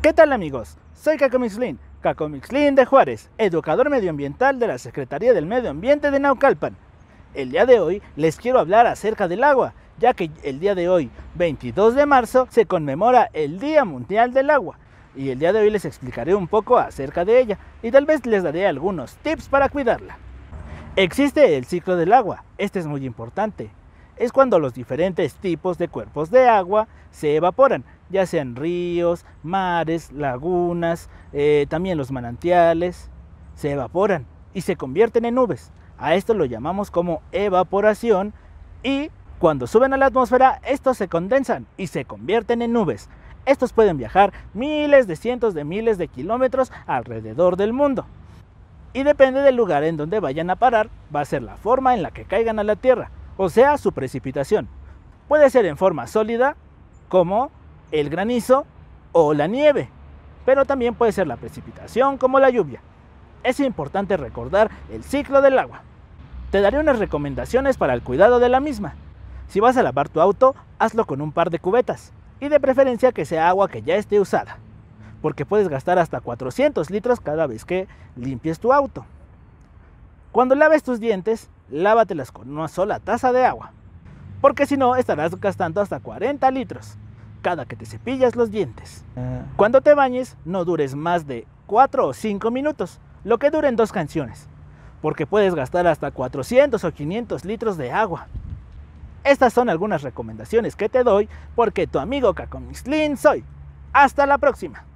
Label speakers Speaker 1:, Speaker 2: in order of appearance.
Speaker 1: ¿Qué tal amigos? Soy Cacomixlin, Cacomixlin de Juárez, educador medioambiental de la Secretaría del Medio Ambiente de Naucalpan. El día de hoy les quiero hablar acerca del agua, ya que el día de hoy, 22 de marzo, se conmemora el Día Mundial del Agua. Y el día de hoy les explicaré un poco acerca de ella y tal vez les daré algunos tips para cuidarla. Existe el ciclo del agua, este es muy importante. Es cuando los diferentes tipos de cuerpos de agua se evaporan ya sean ríos, mares, lagunas, eh, también los manantiales, se evaporan y se convierten en nubes. A esto lo llamamos como evaporación y cuando suben a la atmósfera, estos se condensan y se convierten en nubes. Estos pueden viajar miles de cientos de miles de kilómetros alrededor del mundo. Y depende del lugar en donde vayan a parar, va a ser la forma en la que caigan a la Tierra, o sea, su precipitación. Puede ser en forma sólida, como el granizo o la nieve, pero también puede ser la precipitación como la lluvia. Es importante recordar el ciclo del agua. Te daré unas recomendaciones para el cuidado de la misma. Si vas a lavar tu auto, hazlo con un par de cubetas y de preferencia que sea agua que ya esté usada, porque puedes gastar hasta 400 litros cada vez que limpies tu auto. Cuando laves tus dientes, lávatelas con una sola taza de agua, porque si no estarás gastando hasta 40 litros cada que te cepillas los dientes. Ah. Cuando te bañes, no dures más de 4 o 5 minutos, lo que en dos canciones, porque puedes gastar hasta 400 o 500 litros de agua. Estas son algunas recomendaciones que te doy porque tu amigo Kakomislin soy. Hasta la próxima.